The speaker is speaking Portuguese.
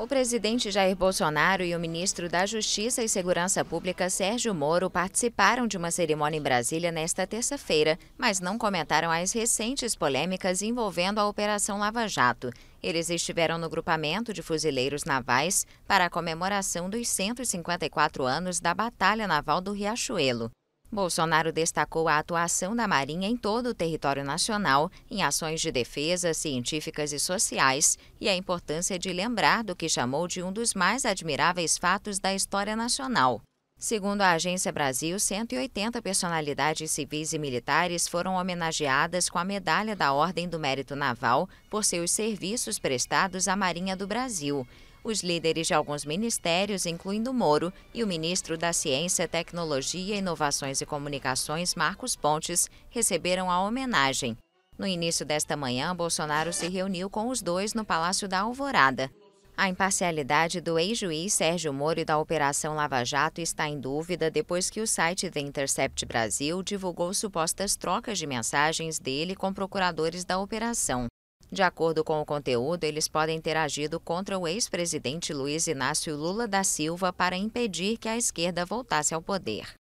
O presidente Jair Bolsonaro e o ministro da Justiça e Segurança Pública, Sérgio Moro, participaram de uma cerimônia em Brasília nesta terça-feira, mas não comentaram as recentes polêmicas envolvendo a Operação Lava Jato. Eles estiveram no grupamento de fuzileiros navais para a comemoração dos 154 anos da Batalha Naval do Riachuelo. Bolsonaro destacou a atuação da Marinha em todo o território nacional em ações de defesa, científicas e sociais e a importância de lembrar do que chamou de um dos mais admiráveis fatos da história nacional. Segundo a Agência Brasil, 180 personalidades civis e militares foram homenageadas com a Medalha da Ordem do Mérito Naval por seus serviços prestados à Marinha do Brasil. Os líderes de alguns ministérios, incluindo Moro, e o ministro da Ciência, Tecnologia, Inovações e Comunicações, Marcos Pontes, receberam a homenagem. No início desta manhã, Bolsonaro se reuniu com os dois no Palácio da Alvorada. A imparcialidade do ex-juiz Sérgio Moro da Operação Lava Jato está em dúvida depois que o site The Intercept Brasil divulgou supostas trocas de mensagens dele com procuradores da operação. De acordo com o conteúdo, eles podem ter agido contra o ex-presidente Luiz Inácio Lula da Silva para impedir que a esquerda voltasse ao poder.